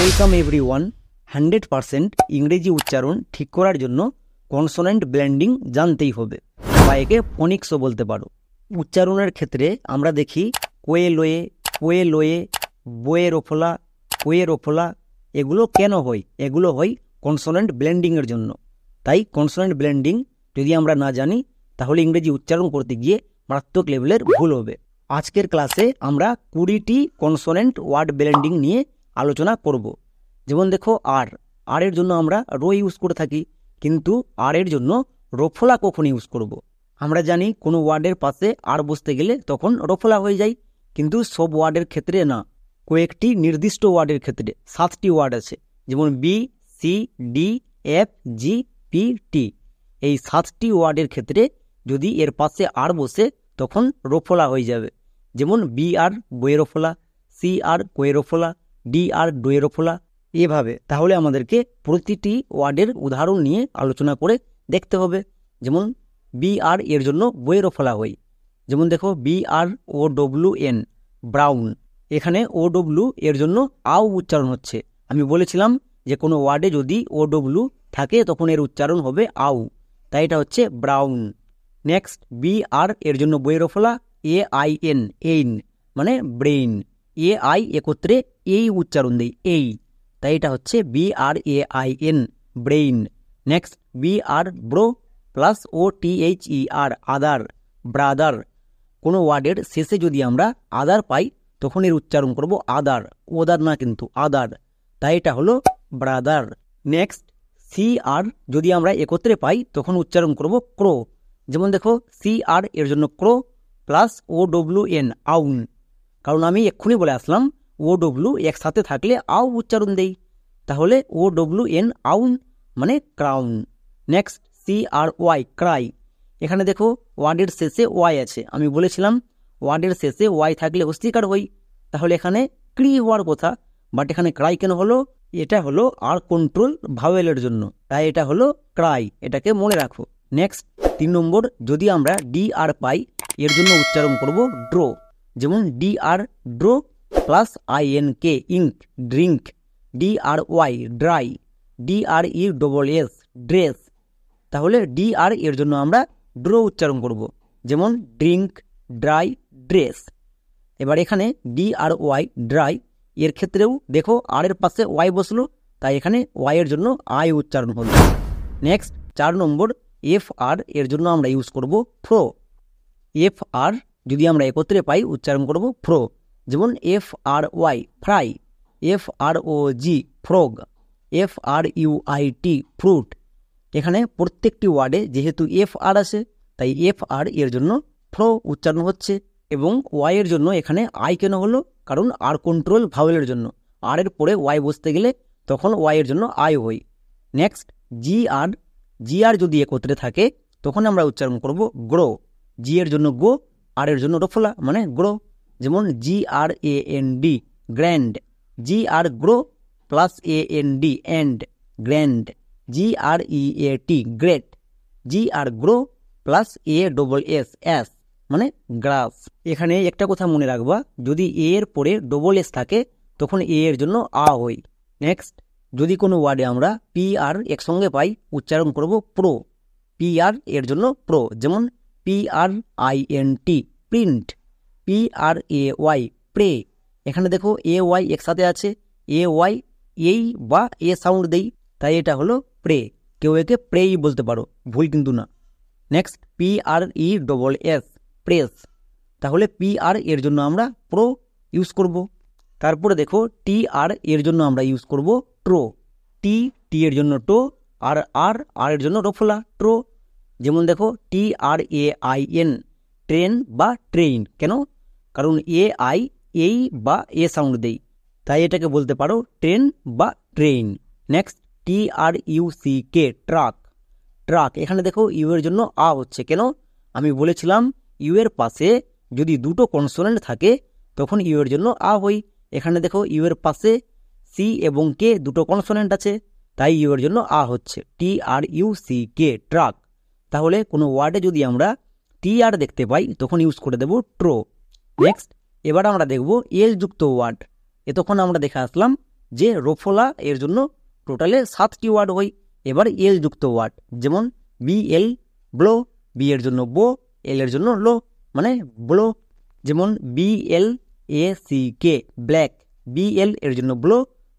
Welcome everyone hundred percent ইংরেজি উচ্চারণ ঠিক করার জন্য কনসোনেন্ট ব্ল্যান্ডিং জানতেই হবে বা একে ফনিক্সও বলতে পারো উচ্চারণের ক্ষেত্রে আমরা দেখি কোয়ে লোয়ে কোয়ে লোয়ে বয়ে রোফলা কোয়ে রোফলা এগুলো কেন হয় এগুলো হয় কনসোনেন্ট ব্ল্যান্ডিংয়ের জন্য তাই কনসোনেন্ট ব্ল্যান্ডিং যদি আমরা না জানি তাহলে ইংরেজি উচ্চারণ করতে গিয়ে মারাত্মক লেভেলের ভুল হবে আজকের ক্লাসে আমরা কুড়িটি কনসোনেন্ট ওয়ার্ড ব্ল্যান্ডিং নিয়ে আলোচনা করব যেমন দেখো আর আর এর জন্য আমরা রো ইউজ করে থাকি কিন্তু আর এর জন্য রোফলা কখন ইউজ করব। আমরা জানি কোনো ওয়ার্ডের পাশে আর বসতে গেলে তখন রোফলা হয়ে যায় কিন্তু সব ওয়ার্ডের ক্ষেত্রে না কয়েকটি নির্দিষ্ট ওয়ার্ডের ক্ষেত্রে সাতটি ওয়ার্ড আছে যেমন B C D F G P T এই সাতটি ওয়ার্ডের ক্ষেত্রে যদি এর পাশে আর বসে তখন রোফলা হয়ে যাবে যেমন বি আর বইয়েরোফলা সি আর কোয়েরোফলা ডি আর ডোয়েরোফোলা এভাবে তাহলে আমাদেরকে প্রতিটি ওয়ার্ডের উদাহরণ নিয়ে আলোচনা করে দেখতে হবে যেমন বি আর এর জন্য বইয়েরোফোলা হই যেমন দেখো B R O W N brown এখানে ও ডব্লু এর জন্য আও উচ্চারণ হচ্ছে আমি বলেছিলাম যে কোনো ওয়ার্ডে যদি ও ডব্লু থাকে তখন এর উচ্চারণ হবে আউ তাই এটা হচ্ছে ব্রাউন নেক্সট বি আর এর জন্য বইয়েরোফলা এ আই এন এইন মানে ব্রেইন এ আই একত্রে এই উচ্চারণ দেই এই তাই এটা হচ্ছে B R A I N brain next B R bro plus O T H E R other brother কোনো ওয়ার্ডের শেষে যদি আমরা আদার পাই তখন এর উচ্চারণ করব আদার ওদার না কিন্তু আদার তাই এটা হলো ব্রাদার নেক্সট সি আর যদি আমরা একত্রে পাই তখন উচ্চারণ করব ক্রো যেমন দেখো সি আর এর জন্য cro plus O W N own কারণ আমি এক্ষুনি বলে আসলাম ও ডব্লু একসাথে থাকলে আউ উচ্চারণ দেই তাহলে ও ডব্লু এন আউন মানে crown next C R Y cry এখানে দেখো ওয়ার্ডের শেষে ওয়াই আছে আমি বলেছিলাম ওয়ার্ডের শেষে ওয়াই থাকলে অস্বীকার হই তাহলে এখানে ক্রি হওয়ার কথা বাট এখানে ক্রাই কেন হলো এটা হলো আর কন্ট্রোল ভাওয়েলের জন্য তাই এটা হলো ক্রাই এটাকে মনে রাখো নেক্সট তিন নম্বর যদি আমরা ডি আর পাই এর জন্য উচ্চারণ করব ড্রো যেমন D R dro plus I N K ink drink D R Y dry D R E double S dress তাহলে ডিআর এর জন্য আমরা ড্রো উচ্চারণ করব যেমন ড্রিঙ্ক ড্রাই ড্রেস এবার এখানে ডিআর ওয়াই ড্রাই এর ক্ষেত্রেও দেখো আর এর পাশে ওয়াই বসলো তাই এখানে ওয়াই এর জন্য আই উচ্চারণ হল নেক্সট চার নম্বর এফ আর এর জন্য আমরা ইউজ করব ফ্রো এফ আর যদি আমরা একত্রে পাই উচ্চারণ করব ফ্রো যেমন F R Y fry F R O G frog F R U I T fruit এখানে প্রত্যেকটি ওয়ার্ডে যেহেতু এফ আর আছে তাই এফ আর এর জন্য ফ্রো উচ্চারণ হচ্ছে এবং ওয়াইয়ের জন্য এখানে আই কেন হলো কারণ আর কন্ট্রোল ভাওয়েলের জন্য আর এর পরে ওয়াই বসতে গেলে তখন ওয়াইয়ের জন্য আই হই নেক্সট জি আর জি আর যদি একত্রে থাকে তখন আমরা উচ্চারণ করব গ্রো জি এর জন্য গো আর এর জন্য ওটা ফোলা মানে গ্রো যেমন G R A N D grand G R gro plus A N D and grand G R E A T great G R gro plus A double S S মানে graph এখানে একটা কথা মনে রাখবা যদি এ এর পরে ডবল এস থাকে তখন এ এর জন্য আ হই নেক্সট যদি কোনো ওয়ার্ডে আমরা পি আর একসঙ্গে পাই উচ্চারণ করব প্রো পি আর এর জন্য প্রো যেমন P R I N T print P R A Y pray এখানে দেখো এ ওয়াই একসাথে আছে এ ওয়াই এই বা এ সাউন্ড দেই তাই এটা হলো প্রে কেউ একে প্রেই বলতে পারো ভুল কিন্তু না next P R E double S press তাহলে পি আর এর জন্য আমরা প্রো ইউজ করব তারপরে দেখো টি আর এর জন্য আমরা ইউজ করব ট্রো টি টি এর জন্য টো আর আর আর এর জন্য রফলা ট্রো যেমন দেখো T R A I N train বা ট্রেইন কেন কারণ এ আই এই বা এ সাউন্ড দেই তাই এটাকে বলতে পারো ট্রেন বা train next T R U C K truck truck এখানে দেখো ইউ এর জন্য আ হচ্ছে কেন আমি বলেছিলাম ইউ এর পাশে যদি দুটো কনসোনেন্ট থাকে তখন ইউ এর জন্য আ হই এখানে দেখো ইউ এর পাশে সি এবং কে দুটো কনসোনেন্ট আছে তাই ইউ এর জন্য আ হচ্ছে T R U C K truck তাহলে কোনো ওয়ার্ডে যদি আমরা টি আর দেখতে পাই তখন ইউজ করে দেব ট্রো নেক্সট এবার আমরা দেখব এল যুক্ত ওয়ার্ড এতক্ষণ আমরা দেখে আসলাম যে রোফোলা এর জন্য টোটালে সাতটি ওয়ার্ড হয় এবার এল যুক্ত ওয়ার্ড যেমন বি এল ব্লো বি এর জন্য বো এল এর জন্য লো মানে ব্লো যেমন B L A C K black B L এর জন্য blo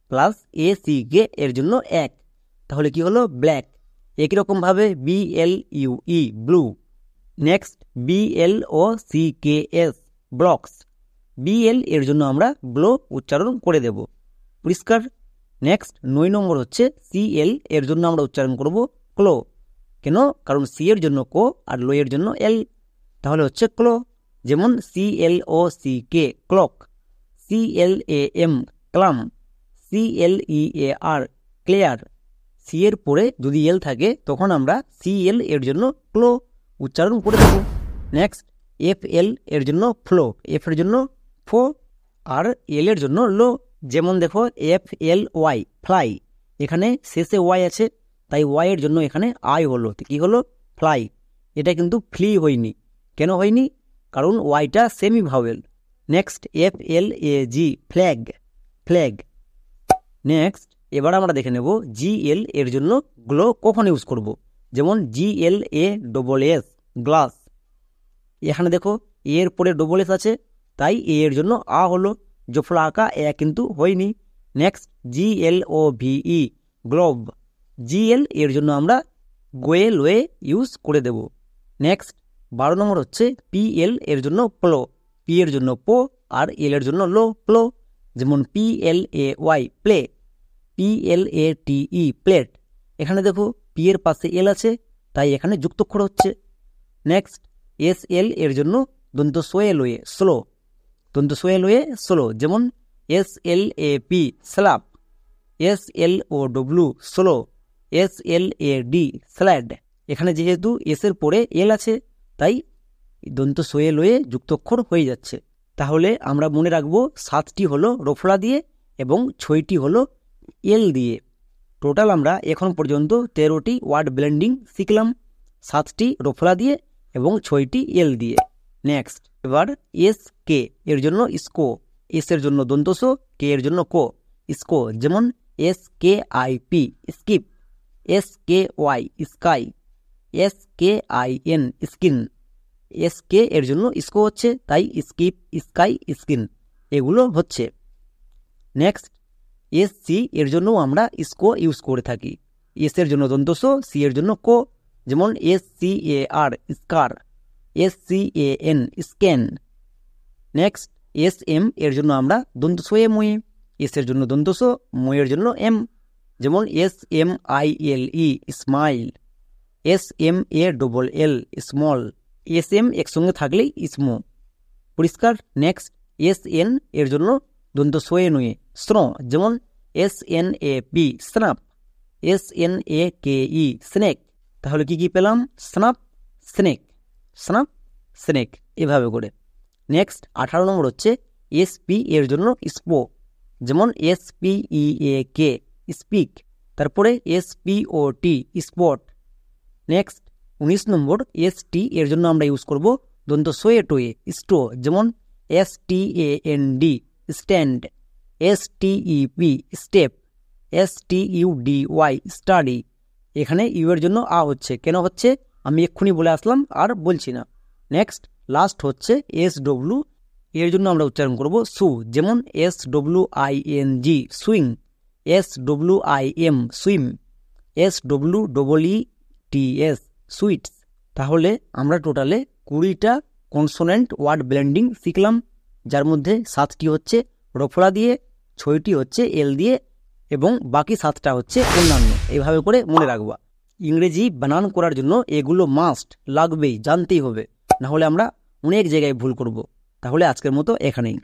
plus A C K এর জন্য এক তাহলে কি হলো ব্ল্যাক একই রকমভাবে U E blue next B L O C K S blocks L এর জন্য আমরা ব্লো উচ্চারণ করে দেব পরিষ্কার নেক্সট নয় নম্বর হচ্ছে সিএল এর জন্য আমরা উচ্চারণ করব ক্লো কেন কারণ সি এর জন্য কো আর লো এর জন্য এল তাহলে হচ্ছে ক্লো যেমন C L O C K clock C L A M clam C L E A R clear C এর পরে যদি এল থাকে তখন আমরা সি এল এর জন্য ক্লো উচ্চারণ করে দেব নেক্সট এফ এল এর জন্য ফ্লো এফ এর জন্য ফো আর এল এর জন্য লো যেমন দেখো এফ এল ওয়াই ফ্লাই এখানে শেষে ওয়াই আছে তাই ওয়াই এর জন্য এখানে আই হলো কি হলো ফ্লাই এটা কিন্তু ফ্লি হয়নি কেন হয়নি কারণ ওয়াইটা semi vowel next F L A G flag flag next এবার আমরা দেখে নেব জিএল এর জন্য গ্লো কখন ইউজ করব। যেমন G L A double S glass এখানে দেখো এর পরে ডবল এস আছে তাই এ এর জন্য আ হলো জফলা আঁকা এ কিন্তু হয়নি next G L O V E globe G L এর জন্য আমরা গোয়েল ওয়ে ইউজ করে দেব নেক্সট বারো নম্বর হচ্ছে পিএল এর জন্য প্লো পি এর জন্য পো আর এল এর জন্য লো প্লো যেমন P L A Y play P L A T E plate এখানে দেখো পি এর পাশে এল আছে তাই এখানে যুক্তক্ষর হচ্ছে নেক্সট এস এল এর জন্য দন্ত সোয়েল ওয়ে স্লো দন্ত সোয়েল ওয়ে স্লো যেমন S L A P slap S L O W slow S L A D sled এখানে যেহেতু এসের পরে এল আছে তাই দন্ত সোয়েল হয়ে যুক্তক্ষর হয়ে যাচ্ছে তাহলে আমরা মনে রাখব সাতটি হলো রোফলা দিয়ে এবং ছয়টি হলো এল দিয়ে টোটাল আমরা এখন পর্যন্ত তেরোটি ওয়ার্ড ব্লেন্ডিং শিখলাম সাতটি রোফলা দিয়ে এবং ছয়টি এল দিয়ে নেক্সট এবার এস কে এর জন্য স্কো এস এর জন্য দন্তস কে এর জন্য কো স্কো যেমন S K I P skip S K Y sky S K I N skin S K এর জন্য স্কো হচ্ছে তাই স্কিপ স্কাই স্কিন এগুলো হচ্ছে নেক্সট এস সি এর জন্যও আমরা স্কো ইউজ করে থাকি এস এর জন্য দন্তস সি এর জন্য কো যেমন S C A R scar S C A N scan next S M এর জন্য আমরা দন্তস্য এম ওয়ে এস এর জন্য দন্তস্য ময়ের জন্য এম যেমন S M I L E smile S M A double L small S M একসঙ্গে থাকলেই স্মো পরিষ্কার নেক্সট এস এন এর জন্য দন্ত সোয়ে নুয়ে স্ন যেমন S N A P snap S N A K E snake তাহলে কি কি পেলাম স্নাপ স্নেক স্নাপ স্নেক এভাবে করে নেক্সট আঠারো নম্বর হচ্ছে এস পি এর জন্য স্পো যেমন S P E A K speak তারপরে S P O T spot next উনিশ নম্বর এস টি এর জন্য আমরা ইউজ করব দন্ত সোয়ে টোয়ে স্টো যেমন S T A N D stand S T E P step S Y study এখানে ইউ এর জন্য আ হচ্ছে কেন হচ্ছে আমি এক্ষুনি বলে আসলাম আর বলছি না নেক্সট লাস্ট হচ্ছে এস ডব্লু এর জন্য আমরা উচ্চারণ করব সু যেমন S W I N G swing S W I M swim S W double E T S sweets তাহলে আমরা টোটালে কুড়িটা কনসোনেন্ট ওয়ার্ড ব্ল্যান্ডিং শিখলাম যার মধ্যে সাতটি হচ্ছে রোফড়া দিয়ে ছয়টি হচ্ছে এল দিয়ে এবং বাকি সাতটা হচ্ছে অন্যান্য এভাবে করে মনে রাখবা ইংরেজি বানান করার জন্য এগুলো মাস্ট লাগবেই জানতেই হবে না হলে আমরা অনেক জায়গায় ভুল করব তাহলে আজকের মতো এখানেই